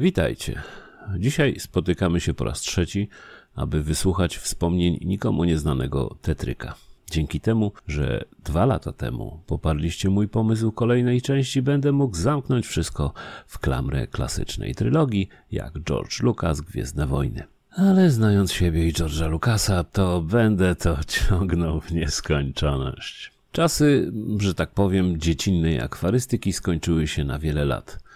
Witajcie. Dzisiaj spotykamy się po raz trzeci, aby wysłuchać wspomnień nikomu nieznanego Tetryka. Dzięki temu, że dwa lata temu poparliście mój pomysł kolejnej części, będę mógł zamknąć wszystko w klamrę klasycznej trylogii, jak George Lucas Gwiezdne Wojny. Ale znając siebie i George'a Lucasa, to będę to ciągnął w nieskończoność. Czasy, że tak powiem, dziecinnej akwarystyki skończyły się na wiele lat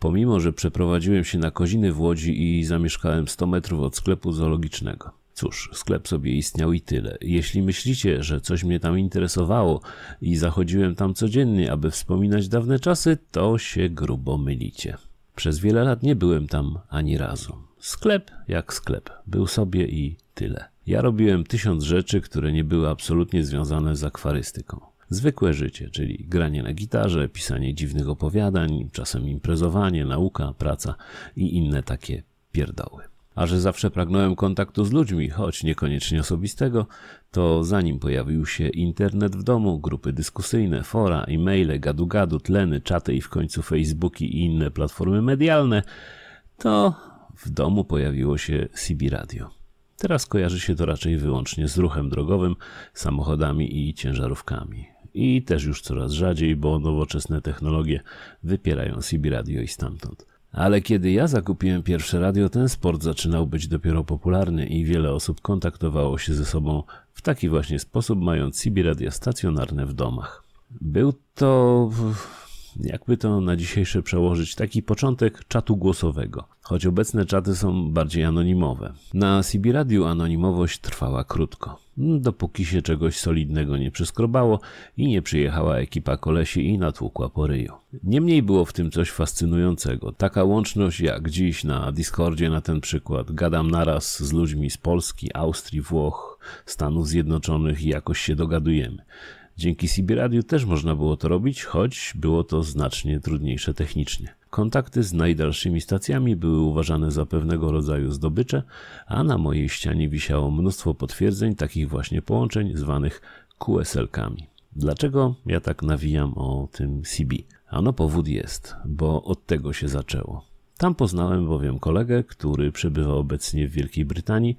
pomimo że przeprowadziłem się na Koziny w Łodzi i zamieszkałem 100 metrów od sklepu zoologicznego. Cóż, sklep sobie istniał i tyle. Jeśli myślicie, że coś mnie tam interesowało i zachodziłem tam codziennie, aby wspominać dawne czasy, to się grubo mylicie. Przez wiele lat nie byłem tam ani razu. Sklep jak sklep, był sobie i tyle. Ja robiłem tysiąc rzeczy, które nie były absolutnie związane z akwarystyką zwykłe życie, czyli granie na gitarze, pisanie dziwnych opowiadań, czasem imprezowanie, nauka, praca i inne takie pierdoły. A że zawsze pragnąłem kontaktu z ludźmi, choć niekoniecznie osobistego, to zanim pojawił się internet w domu, grupy dyskusyjne, fora, e-maile, gadu-gadu, tleny, czaty i w końcu Facebooki i inne platformy medialne, to w domu pojawiło się CB Radio. Teraz kojarzy się to raczej wyłącznie z ruchem drogowym, samochodami i ciężarówkami i też już coraz rzadziej, bo nowoczesne technologie wypierają CB radio i stamtąd. Ale kiedy ja zakupiłem pierwsze radio, ten sport zaczynał być dopiero popularny i wiele osób kontaktowało się ze sobą w taki właśnie sposób, mając CB radio stacjonarne w domach. Był to jakby to na dzisiejsze przełożyć taki początek czatu głosowego, choć obecne czaty są bardziej anonimowe. Na CB Radio anonimowość trwała krótko, dopóki się czegoś solidnego nie przeskrobało i nie przyjechała ekipa kolesi i natłukła po ryju. Niemniej było w tym coś fascynującego. Taka łączność jak dziś na Discordzie na ten przykład. Gadam naraz z ludźmi z Polski, Austrii, Włoch, Stanów Zjednoczonych i jakoś się dogadujemy. Dzięki CB Radio też można było to robić, choć było to znacznie trudniejsze technicznie. Kontakty z najdalszymi stacjami były uważane za pewnego rodzaju zdobycze, a na mojej ścianie wisiało mnóstwo potwierdzeń takich właśnie połączeń zwanych QSL-kami. Dlaczego ja tak nawijam o tym CB? Ano powód jest, bo od tego się zaczęło. Tam poznałem bowiem kolegę, który przebywa obecnie w Wielkiej Brytanii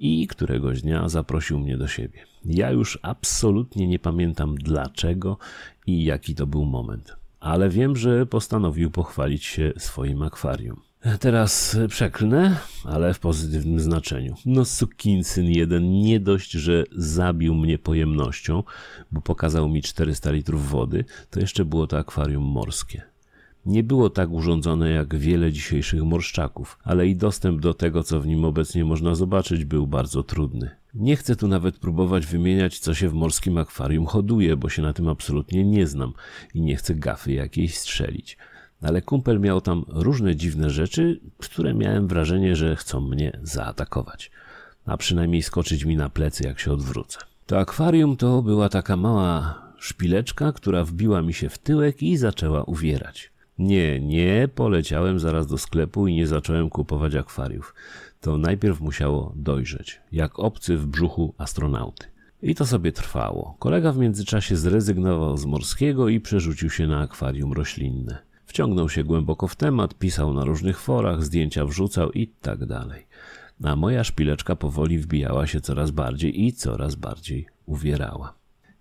i któregoś dnia zaprosił mnie do siebie. Ja już absolutnie nie pamiętam dlaczego i jaki to był moment, ale wiem, że postanowił pochwalić się swoim akwarium. Teraz przeklnę, ale w pozytywnym znaczeniu. No sukinsyn 1 nie dość, że zabił mnie pojemnością, bo pokazał mi 400 litrów wody, to jeszcze było to akwarium morskie nie było tak urządzone jak wiele dzisiejszych morszczaków, ale i dostęp do tego, co w nim obecnie można zobaczyć, był bardzo trudny. Nie chcę tu nawet próbować wymieniać, co się w morskim akwarium hoduje, bo się na tym absolutnie nie znam i nie chcę gafy jakiejś strzelić. Ale kumpel miał tam różne dziwne rzeczy, które miałem wrażenie, że chcą mnie zaatakować. A przynajmniej skoczyć mi na plecy, jak się odwrócę. To akwarium to była taka mała szpileczka, która wbiła mi się w tyłek i zaczęła uwierać. Nie, nie poleciałem zaraz do sklepu i nie zacząłem kupować akwariów. To najpierw musiało dojrzeć, jak obcy w brzuchu astronauty. I to sobie trwało. Kolega w międzyczasie zrezygnował z morskiego i przerzucił się na akwarium roślinne. Wciągnął się głęboko w temat, pisał na różnych forach, zdjęcia wrzucał i tak dalej. A moja szpileczka powoli wbijała się coraz bardziej i coraz bardziej uwierała.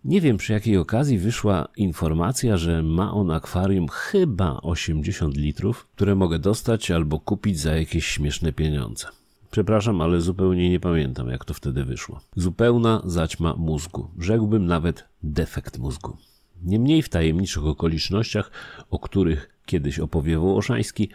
Nie wiem przy jakiej okazji wyszła informacja, że ma on akwarium chyba 80 litrów, które mogę dostać albo kupić za jakieś śmieszne pieniądze. Przepraszam, ale zupełnie nie pamiętam, jak to wtedy wyszło. Zupełna zaćma mózgu, rzekłbym nawet defekt mózgu. Niemniej w tajemniczych okolicznościach, o których kiedyś opowiewał Wołoszański,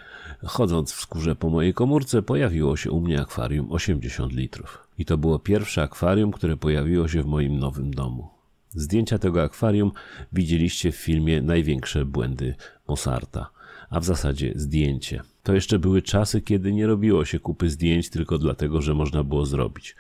chodząc w skórze po mojej komórce, pojawiło się u mnie akwarium 80 litrów. I to było pierwsze akwarium, które pojawiło się w moim nowym domu. Zdjęcia tego akwarium widzieliście w filmie Największe błędy Mozart'a, a w zasadzie zdjęcie. To jeszcze były czasy, kiedy nie robiło się kupy zdjęć tylko dlatego, że można było zrobić.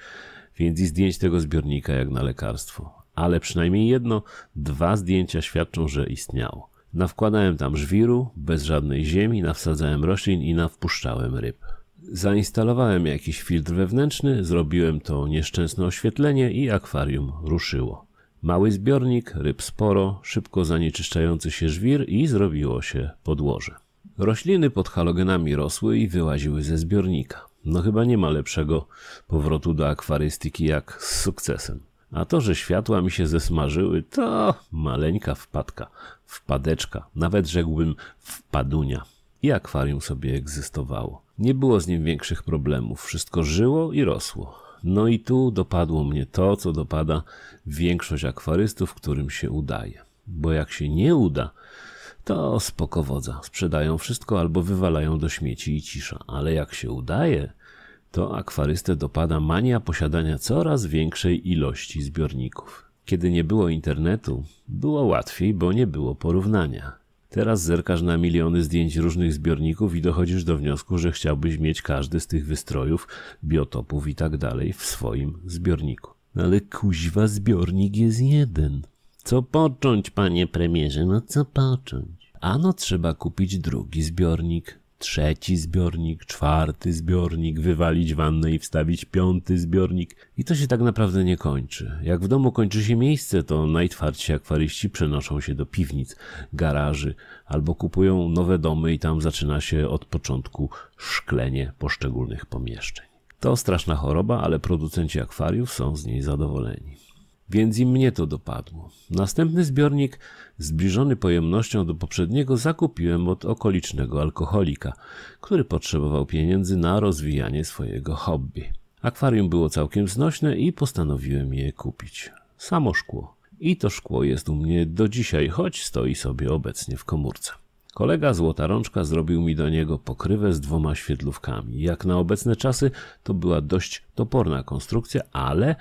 Więc i zdjęć tego zbiornika jak na lekarstwo. Ale przynajmniej jedno, dwa zdjęcia świadczą, że istniało. Nawkładałem tam żwiru, bez żadnej ziemi, nawsadzałem roślin i nawpuszczałem ryb. Zainstalowałem jakiś filtr wewnętrzny, zrobiłem to nieszczęsne oświetlenie i akwarium ruszyło. Mały zbiornik, ryb sporo, szybko zanieczyszczający się żwir i zrobiło się podłoże. Rośliny pod halogenami rosły i wyłaziły ze zbiornika. No chyba nie ma lepszego powrotu do akwarystyki jak z sukcesem. A to, że światła mi się zesmażyły, to maleńka wpadka, wpadeczka, nawet rzekłbym wpadunia. I akwarium sobie egzystowało. Nie było z nim większych problemów, wszystko żyło i rosło. No i tu dopadło mnie to, co dopada większość akwarystów, którym się udaje. Bo jak się nie uda, to spoko wodza. Sprzedają wszystko albo wywalają do śmieci i cisza. Ale jak się udaje, to akwarystę dopada mania posiadania coraz większej ilości zbiorników. Kiedy nie było internetu, było łatwiej, bo nie było porównania. Teraz zerkasz na miliony zdjęć różnych zbiorników i dochodzisz do wniosku, że chciałbyś mieć każdy z tych wystrojów, biotopów i tak dalej w swoim zbiorniku. Ale kuźwa zbiornik jest jeden. Co począć, panie premierze? No co począć? Ano trzeba kupić drugi zbiornik, trzeci zbiornik, czwarty zbiornik, wywalić wannę i wstawić piąty zbiornik. I to się tak naprawdę nie kończy. Jak w domu kończy się miejsce, to najtwardsi akwaryści przenoszą się do piwnic, garaży albo kupują nowe domy i tam zaczyna się od początku szklenie poszczególnych pomieszczeń. To straszna choroba, ale producenci akwariów są z niej zadowoleni więc i mnie to dopadło. Następny zbiornik, zbliżony pojemnością do poprzedniego, zakupiłem od okolicznego alkoholika, który potrzebował pieniędzy na rozwijanie swojego hobby. Akwarium było całkiem znośne i postanowiłem je kupić. Samo szkło. I to szkło jest u mnie do dzisiaj, choć stoi sobie obecnie w komórce. Kolega Złota Rączka zrobił mi do niego pokrywę z dwoma świetlówkami. Jak na obecne czasy to była dość toporna konstrukcja, ale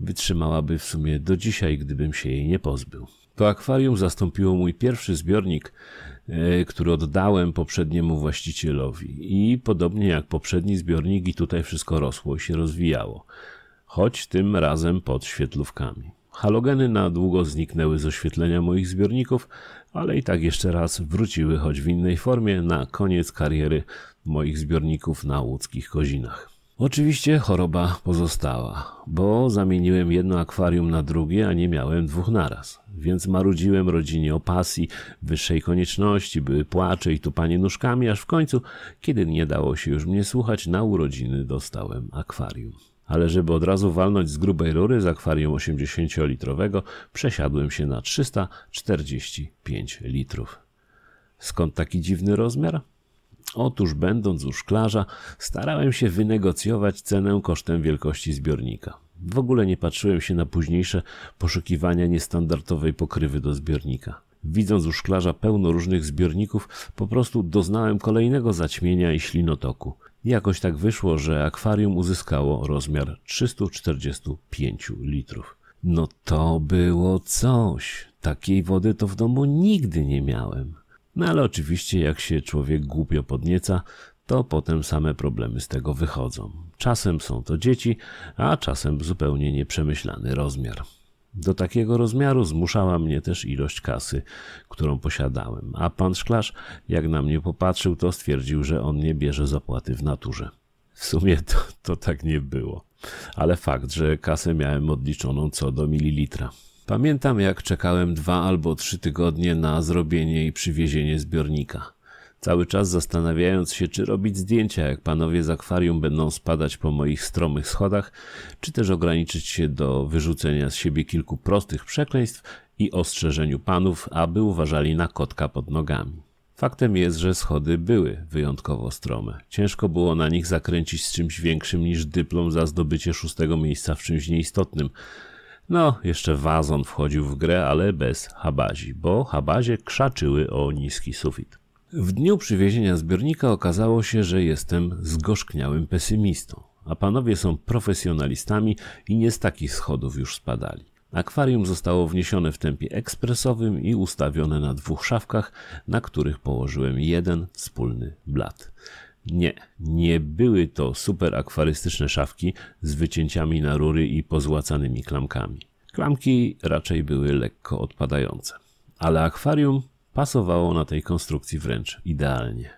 wytrzymałaby w sumie do dzisiaj, gdybym się jej nie pozbył. To akwarium zastąpiło mój pierwszy zbiornik, e, który oddałem poprzedniemu właścicielowi. I podobnie jak poprzedni zbiornik, i tutaj wszystko rosło i się rozwijało, choć tym razem pod świetlówkami. Halogeny na długo zniknęły z oświetlenia moich zbiorników, ale i tak jeszcze raz wróciły, choć w innej formie, na koniec kariery moich zbiorników na łódzkich kozinach. Oczywiście choroba pozostała, bo zamieniłem jedno akwarium na drugie, a nie miałem dwóch naraz. Więc marudziłem rodzinie o pasji, wyższej konieczności, były płacze i tupanie nóżkami, aż w końcu, kiedy nie dało się już mnie słuchać, na urodziny dostałem akwarium. Ale żeby od razu walnąć z grubej rury z akwarium 80-litrowego, przesiadłem się na 345 litrów. Skąd taki dziwny rozmiar? Otóż, będąc u szklarza, starałem się wynegocjować cenę kosztem wielkości zbiornika. W ogóle nie patrzyłem się na późniejsze poszukiwania niestandardowej pokrywy do zbiornika. Widząc u szklarza pełno różnych zbiorników, po prostu doznałem kolejnego zaćmienia i ślinotoku. Jakoś tak wyszło, że akwarium uzyskało rozmiar 345 litrów. No to było coś. Takiej wody to w domu nigdy nie miałem. No ale oczywiście jak się człowiek głupio podnieca, to potem same problemy z tego wychodzą. Czasem są to dzieci, a czasem zupełnie nieprzemyślany rozmiar. Do takiego rozmiaru zmuszała mnie też ilość kasy, którą posiadałem, a pan szklarz, jak na mnie popatrzył, to stwierdził, że on nie bierze zapłaty w naturze. W sumie to, to tak nie było, ale fakt, że kasę miałem odliczoną co do mililitra. Pamiętam jak czekałem dwa albo trzy tygodnie na zrobienie i przywiezienie zbiornika. Cały czas zastanawiając się, czy robić zdjęcia, jak panowie z akwarium będą spadać po moich stromych schodach, czy też ograniczyć się do wyrzucenia z siebie kilku prostych przekleństw i ostrzeżeniu panów, aby uważali na kotka pod nogami. Faktem jest, że schody były wyjątkowo strome. Ciężko było na nich zakręcić z czymś większym niż dyplom za zdobycie szóstego miejsca w czymś nieistotnym, no, jeszcze wazon wchodził w grę, ale bez habazi, bo habazie krzaczyły o niski sufit. W dniu przywiezienia zbiornika okazało się, że jestem zgorzkniałym pesymistą, a panowie są profesjonalistami i nie z takich schodów już spadali. Akwarium zostało wniesione w tempie ekspresowym i ustawione na dwóch szafkach, na których położyłem jeden wspólny blat. Nie, nie były to super akwarystyczne szafki z wycięciami na rury i pozłacanymi klamkami. Klamki raczej były lekko odpadające, ale akwarium pasowało na tej konstrukcji wręcz idealnie.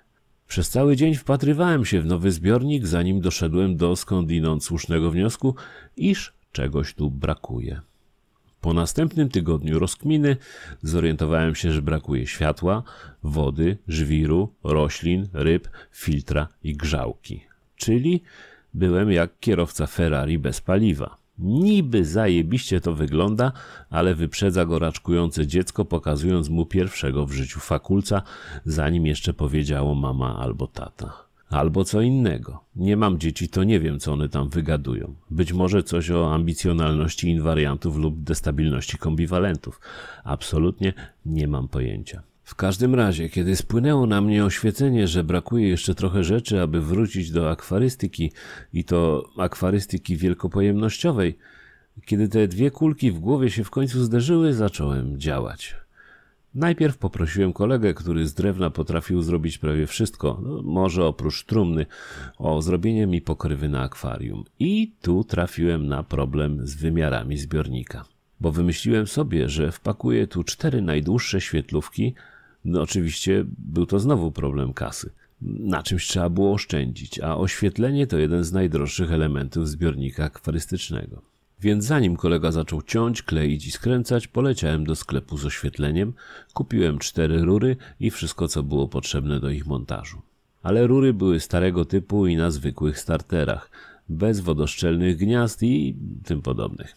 Przez cały dzień wpatrywałem się w nowy zbiornik, zanim doszedłem do skądinąd słusznego wniosku, iż czegoś tu brakuje. Po następnym tygodniu rozkminy zorientowałem się, że brakuje światła, wody, żwiru, roślin, ryb, filtra i grzałki. Czyli byłem jak kierowca Ferrari bez paliwa. Niby zajebiście to wygląda, ale wyprzedza go raczkujące dziecko, pokazując mu pierwszego w życiu fakulca, zanim jeszcze powiedziało mama albo tata. Albo co innego. Nie mam dzieci, to nie wiem, co one tam wygadują. Być może coś o ambicjonalności inwariantów lub destabilności kombiwalentów. Absolutnie nie mam pojęcia. W każdym razie, kiedy spłynęło na mnie oświecenie, że brakuje jeszcze trochę rzeczy, aby wrócić do akwarystyki i to akwarystyki wielkopojemnościowej, kiedy te dwie kulki w głowie się w końcu zderzyły, zacząłem działać. Najpierw poprosiłem kolegę, który z drewna potrafił zrobić prawie wszystko, no, może oprócz trumny, o zrobienie mi pokrywy na akwarium. I tu trafiłem na problem z wymiarami zbiornika. Bo wymyśliłem sobie, że wpakuję tu cztery najdłuższe świetlówki. No oczywiście był to znowu problem kasy. Na czymś trzeba było oszczędzić, a oświetlenie to jeden z najdroższych elementów zbiornika akwarystycznego. Więc zanim kolega zaczął ciąć, kleić i skręcać, poleciałem do sklepu z oświetleniem, kupiłem cztery rury i wszystko co było potrzebne do ich montażu. Ale rury były starego typu i na zwykłych starterach, bez wodoszczelnych gniazd i tym podobnych.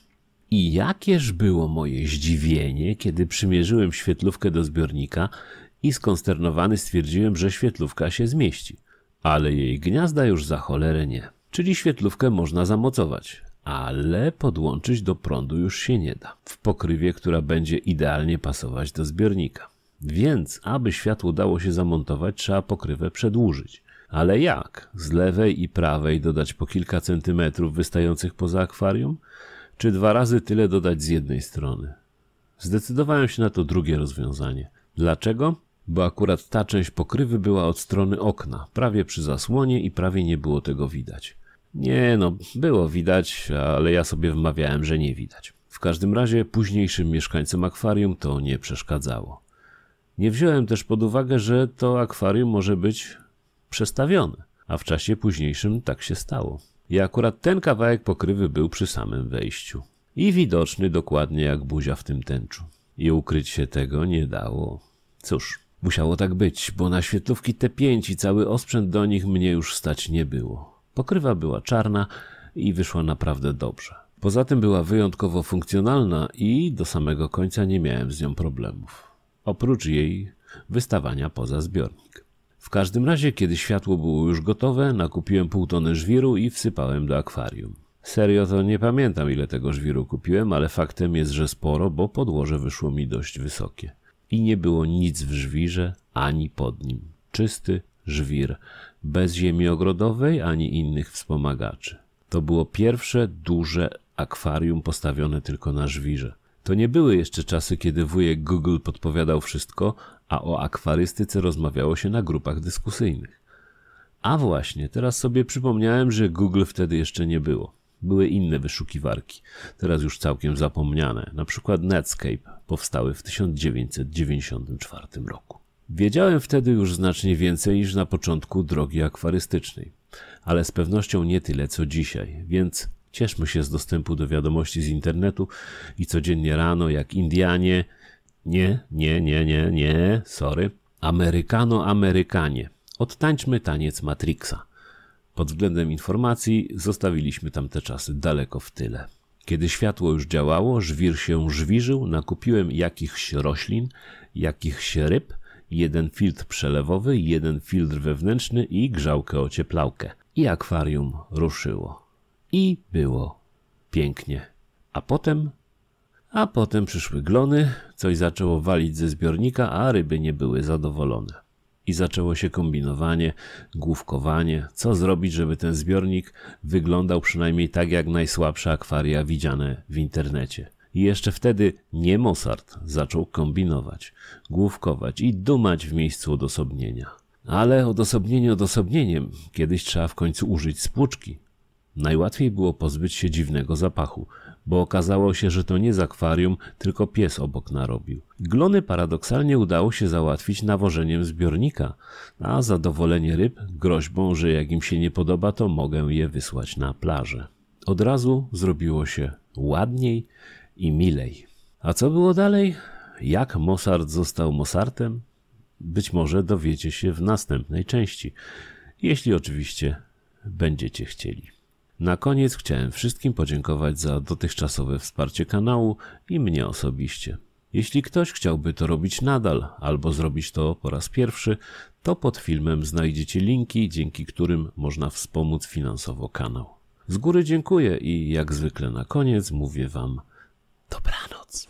I jakież było moje zdziwienie, kiedy przymierzyłem świetlówkę do zbiornika i skonsternowany stwierdziłem, że świetlówka się zmieści. Ale jej gniazda już za cholerę nie. Czyli świetlówkę można zamocować ale podłączyć do prądu już się nie da, w pokrywie, która będzie idealnie pasować do zbiornika. Więc, aby światło dało się zamontować, trzeba pokrywę przedłużyć. Ale jak? Z lewej i prawej dodać po kilka centymetrów wystających poza akwarium? Czy dwa razy tyle dodać z jednej strony? Zdecydowałem się na to drugie rozwiązanie. Dlaczego? Bo akurat ta część pokrywy była od strony okna, prawie przy zasłonie i prawie nie było tego widać. Nie, no było widać, ale ja sobie wmawiałem, że nie widać. W każdym razie późniejszym mieszkańcom akwarium to nie przeszkadzało. Nie wziąłem też pod uwagę, że to akwarium może być przestawione, a w czasie późniejszym tak się stało. I akurat ten kawałek pokrywy był przy samym wejściu. I widoczny dokładnie jak buzia w tym tęczu. I ukryć się tego nie dało. Cóż, musiało tak być, bo na świetlówki T5 i cały osprzęt do nich mnie już stać nie było. Pokrywa była czarna i wyszła naprawdę dobrze. Poza tym była wyjątkowo funkcjonalna i do samego końca nie miałem z nią problemów. Oprócz jej wystawania poza zbiornik. W każdym razie, kiedy światło było już gotowe, nakupiłem pół tony żwiru i wsypałem do akwarium. Serio to nie pamiętam ile tego żwiru kupiłem, ale faktem jest, że sporo, bo podłoże wyszło mi dość wysokie. I nie było nic w żwirze ani pod nim. Czysty żwir bez ziemi ogrodowej ani innych wspomagaczy. To było pierwsze duże akwarium postawione tylko na żwirze. To nie były jeszcze czasy, kiedy wujek Google podpowiadał wszystko, a o akwarystyce rozmawiało się na grupach dyskusyjnych. A właśnie, teraz sobie przypomniałem, że Google wtedy jeszcze nie było. Były inne wyszukiwarki, teraz już całkiem zapomniane, na przykład Netscape, powstały w 1994 roku. Wiedziałem wtedy już znacznie więcej niż na początku drogi akwarystycznej, ale z pewnością nie tyle co dzisiaj, więc cieszmy się z dostępu do wiadomości z internetu i codziennie rano, jak Indianie, nie, nie, nie, nie, nie, sorry, Amerykano-Amerykanie, odtańczmy taniec Matrixa. Pod względem informacji zostawiliśmy tamte czasy daleko w tyle. Kiedy światło już działało, żwir się żwirzył, nakupiłem jakichś roślin, jakichś ryb – jeden filtr przelewowy, jeden filtr wewnętrzny i grzałkę ocieplałkę. I akwarium ruszyło. I było pięknie. A potem a potem przyszły glony, coś zaczęło walić ze zbiornika, a ryby nie były zadowolone. I zaczęło się kombinowanie, główkowanie, co zrobić, żeby ten zbiornik wyglądał przynajmniej tak jak najsłabsze akwaria widziane w internecie. I jeszcze wtedy nie Mozart zaczął kombinować, główkować i dumać w miejscu odosobnienia. Ale odosobnienie odosobnieniem kiedyś trzeba w końcu użyć spłuczki. Najłatwiej było pozbyć się dziwnego zapachu, bo okazało się, że to nie z akwarium, tylko pies obok narobił. Glony paradoksalnie udało się załatwić nawożeniem zbiornika, a zadowolenie ryb groźbą, że jak im się nie podoba, to mogę je wysłać na plażę. Od razu zrobiło się ładniej i Milej. A co było dalej? Jak Mozart został Mossartem? Być może dowiecie się w następnej części, jeśli oczywiście będziecie chcieli. Na koniec chciałem wszystkim podziękować za dotychczasowe wsparcie kanału i mnie osobiście. Jeśli ktoś chciałby to robić nadal albo zrobić to po raz pierwszy, to pod filmem znajdziecie linki, dzięki którym można wspomóc finansowo kanał. Z góry dziękuję i jak zwykle na koniec mówię Wam Dobrá noc.